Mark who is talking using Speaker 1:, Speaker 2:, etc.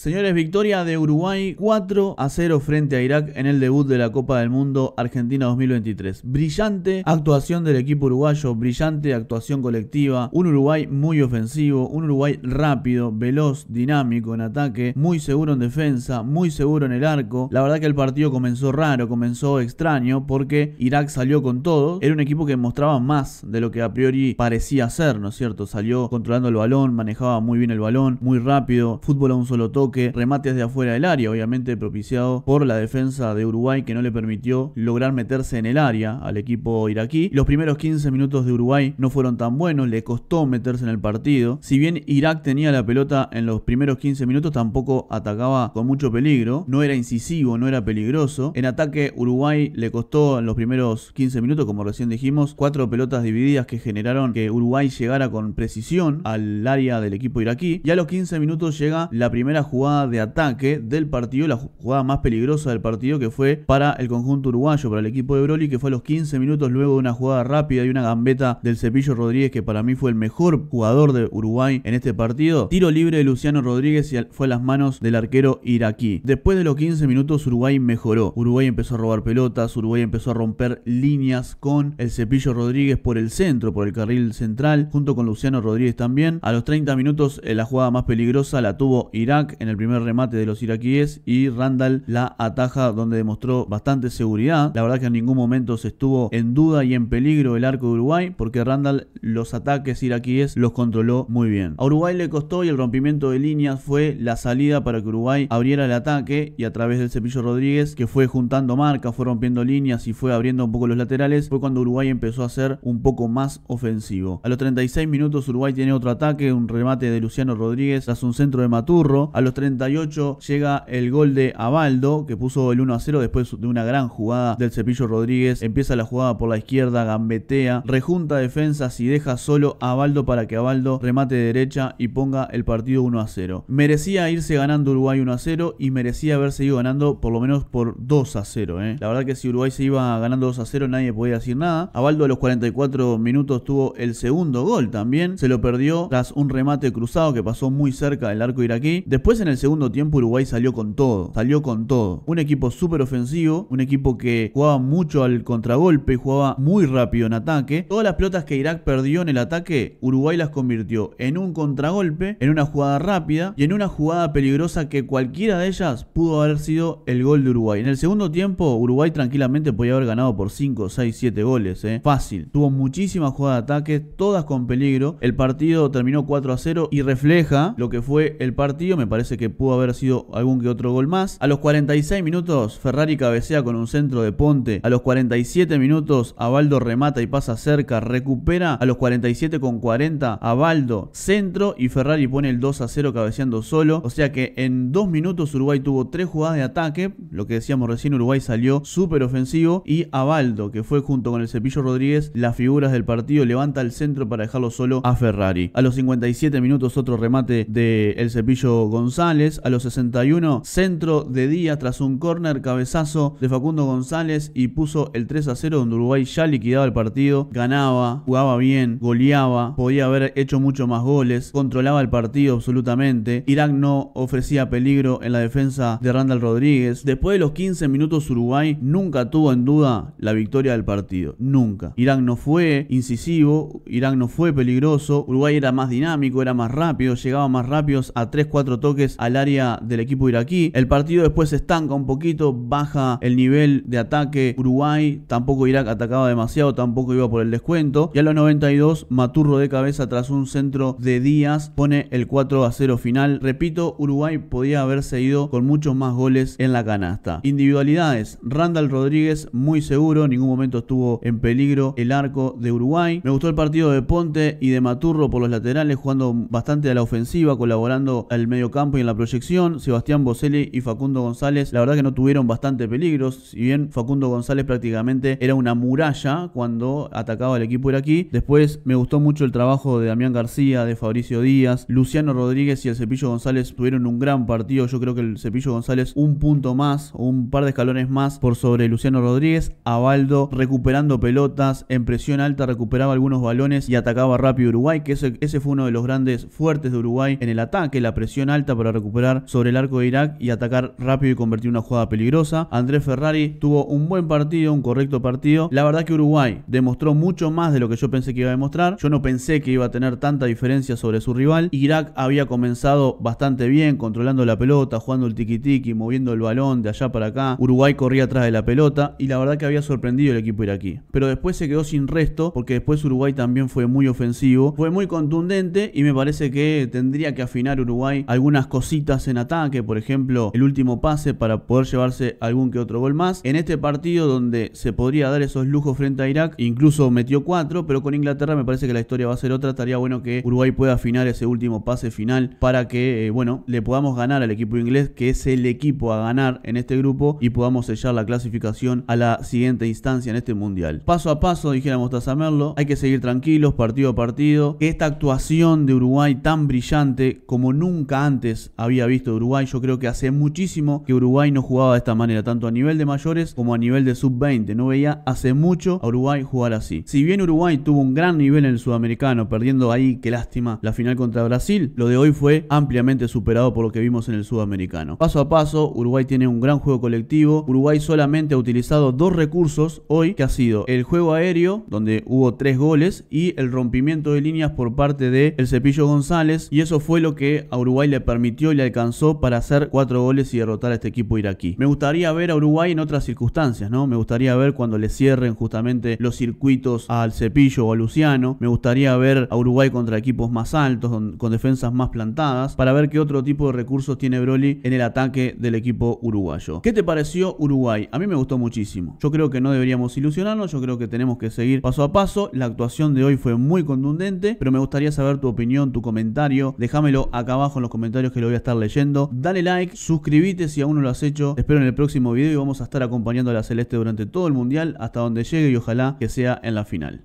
Speaker 1: Señores, victoria de Uruguay 4 a 0 frente a Irak en el debut de la Copa del Mundo Argentina 2023. Brillante actuación del equipo uruguayo, brillante actuación colectiva, un Uruguay muy ofensivo, un Uruguay rápido, veloz, dinámico en ataque, muy seguro en defensa, muy seguro en el arco. La verdad que el partido comenzó raro, comenzó extraño porque Irak salió con todo. Era un equipo que mostraba más de lo que a priori parecía ser, ¿no es cierto? Salió controlando el balón, manejaba muy bien el balón, muy rápido, fútbol a un solo toque que remates de afuera del área, obviamente propiciado por la defensa de Uruguay que no le permitió lograr meterse en el área al equipo iraquí. Los primeros 15 minutos de Uruguay no fueron tan buenos, le costó meterse en el partido. Si bien Irak tenía la pelota en los primeros 15 minutos, tampoco atacaba con mucho peligro, no era incisivo, no era peligroso. En ataque Uruguay le costó en los primeros 15 minutos, como recién dijimos, cuatro pelotas divididas que generaron que Uruguay llegara con precisión al área del equipo iraquí. Y a los 15 minutos llega la primera jugada jugada de ataque del partido, la jugada más peligrosa del partido que fue para el conjunto uruguayo, para el equipo de Broly, que fue a los 15 minutos luego de una jugada rápida y una gambeta del Cepillo Rodríguez, que para mí fue el mejor jugador de Uruguay en este partido. Tiro libre de Luciano Rodríguez y fue a las manos del arquero iraquí. Después de los 15 minutos Uruguay mejoró. Uruguay empezó a robar pelotas, Uruguay empezó a romper líneas con el Cepillo Rodríguez por el centro, por el carril central, junto con Luciano Rodríguez también. A los 30 minutos eh, la jugada más peligrosa la tuvo Irak en el primer remate de los iraquíes y Randall la ataja donde demostró bastante seguridad. La verdad que en ningún momento se estuvo en duda y en peligro el arco de Uruguay porque Randall los ataques iraquíes los controló muy bien. A Uruguay le costó y el rompimiento de líneas fue la salida para que Uruguay abriera el ataque y a través del cepillo Rodríguez que fue juntando marcas, fue rompiendo líneas y fue abriendo un poco los laterales fue cuando Uruguay empezó a ser un poco más ofensivo. A los 36 minutos Uruguay tiene otro ataque, un remate de Luciano Rodríguez tras un centro de Maturro. A los 38 llega el gol de Abaldo, que puso el 1 a 0 después de una gran jugada del Cepillo Rodríguez. Empieza la jugada por la izquierda, gambetea, rejunta defensas y deja solo a Abaldo para que Abaldo remate de derecha y ponga el partido 1 a 0. Merecía irse ganando Uruguay 1 a 0 y merecía haberse ido ganando por lo menos por 2 a 0. ¿eh? La verdad que si Uruguay se iba ganando 2 a 0 nadie podía decir nada. Abaldo a los 44 minutos tuvo el segundo gol también. Se lo perdió tras un remate cruzado que pasó muy cerca del arco iraquí. Después en el segundo tiempo Uruguay salió con todo, salió con todo. Un equipo súper ofensivo, un equipo que jugaba mucho al contragolpe, jugaba muy rápido en ataque. Todas las pelotas que Irak perdió en el ataque, Uruguay las convirtió en un contragolpe, en una jugada rápida y en una jugada peligrosa que cualquiera de ellas pudo haber sido el gol de Uruguay. En el segundo tiempo Uruguay tranquilamente podía haber ganado por 5, 6, 7 goles, ¿eh? fácil. Tuvo muchísimas jugadas de ataque, todas con peligro. El partido terminó 4 a 0 y refleja lo que fue el partido, me parece que que pudo haber sido algún que otro gol más. A los 46 minutos, Ferrari cabecea con un centro de Ponte. A los 47 minutos, Abaldo remata y pasa cerca, recupera a los 47 con 40, Abaldo centro y Ferrari pone el 2 a 0 cabeceando solo. O sea que en 2 minutos Uruguay tuvo 3 jugadas de ataque, lo que decíamos recién, Uruguay salió súper ofensivo y Abaldo, que fue junto con el Cepillo Rodríguez las figuras del partido, levanta el centro para dejarlo solo a Ferrari. A los 57 minutos otro remate de Cepillo González a los 61, centro de día tras un córner, cabezazo de Facundo González y puso el 3 a 0 donde Uruguay ya liquidaba el partido. Ganaba, jugaba bien, goleaba, podía haber hecho mucho más goles, controlaba el partido absolutamente. Irán no ofrecía peligro en la defensa de Randall Rodríguez. Después de los 15 minutos, Uruguay nunca tuvo en duda la victoria del partido. Nunca. Irán no fue incisivo, Irán no fue peligroso. Uruguay era más dinámico, era más rápido, llegaba más rápido a 3-4 toques al área del equipo iraquí. El partido después se estanca un poquito, baja el nivel de ataque Uruguay, tampoco Irak atacaba demasiado, tampoco iba por el descuento. Y a los 92, Maturro de cabeza tras un centro de Díaz pone el 4 a 0 final. Repito, Uruguay podía haber seguido con muchos más goles en la canasta. Individualidades, Randall Rodríguez muy seguro, en ningún momento estuvo en peligro el arco de Uruguay. Me gustó el partido de Ponte y de Maturro por los laterales, jugando bastante a la ofensiva, colaborando al medio campo en la proyección, Sebastián Boselli y Facundo González, la verdad que no tuvieron bastante peligros, si bien Facundo González prácticamente era una muralla cuando atacaba el equipo aquí, Después me gustó mucho el trabajo de Damián García, de Fabricio Díaz, Luciano Rodríguez y el Cepillo González tuvieron un gran partido. Yo creo que el Cepillo González un punto más un par de escalones más por sobre Luciano Rodríguez. Abaldo recuperando pelotas, en presión alta recuperaba algunos balones y atacaba rápido Uruguay, que ese, ese fue uno de los grandes fuertes de Uruguay en el ataque, la presión alta para recuperar sobre el arco de Irak y atacar rápido y convertir una jugada peligrosa. Andrés Ferrari tuvo un buen partido, un correcto partido. La verdad que Uruguay demostró mucho más de lo que yo pensé que iba a demostrar. Yo no pensé que iba a tener tanta diferencia sobre su rival. Irak había comenzado bastante bien, controlando la pelota, jugando el tiki-tiki, moviendo el balón de allá para acá. Uruguay corría atrás de la pelota y la verdad que había sorprendido el equipo iraquí. Pero después se quedó sin resto porque después Uruguay también fue muy ofensivo, fue muy contundente y me parece que tendría que afinar Uruguay algunas cosas cositas en ataque, por ejemplo, el último pase para poder llevarse algún que otro gol más. En este partido donde se podría dar esos lujos frente a Irak, incluso metió cuatro, pero con Inglaterra me parece que la historia va a ser otra. Estaría bueno que Uruguay pueda afinar ese último pase final para que, eh, bueno, le podamos ganar al equipo inglés, que es el equipo a ganar en este grupo y podamos sellar la clasificación a la siguiente instancia en este mundial. Paso a paso, dijéramos Tazamerlo, hay que seguir tranquilos, partido a partido, esta actuación de Uruguay tan brillante como nunca antes había visto Uruguay. Yo creo que hace muchísimo que Uruguay no jugaba de esta manera, tanto a nivel de mayores como a nivel de sub-20. No veía hace mucho a Uruguay jugar así. Si bien Uruguay tuvo un gran nivel en el sudamericano, perdiendo ahí, qué lástima, la final contra Brasil, lo de hoy fue ampliamente superado por lo que vimos en el sudamericano. Paso a paso, Uruguay tiene un gran juego colectivo. Uruguay solamente ha utilizado dos recursos hoy, que ha sido el juego aéreo, donde hubo tres goles, y el rompimiento de líneas por parte de el Cepillo González. Y eso fue lo que a Uruguay le permitió le alcanzó para hacer cuatro goles y derrotar a este equipo iraquí. Me gustaría ver a Uruguay en otras circunstancias, ¿no? Me gustaría ver cuando le cierren justamente los circuitos al Cepillo o a Luciano. Me gustaría ver a Uruguay contra equipos más altos, con defensas más plantadas, para ver qué otro tipo de recursos tiene Broly en el ataque del equipo uruguayo. ¿Qué te pareció Uruguay? A mí me gustó muchísimo. Yo creo que no deberíamos ilusionarnos, yo creo que tenemos que seguir paso a paso. La actuación de hoy fue muy contundente, pero me gustaría saber tu opinión, tu comentario. Déjamelo acá abajo en los comentarios que lo voy a estar leyendo. Dale like, suscríbete si aún no lo has hecho. espero en el próximo video y vamos a estar acompañando a la Celeste durante todo el Mundial hasta donde llegue y ojalá que sea en la final.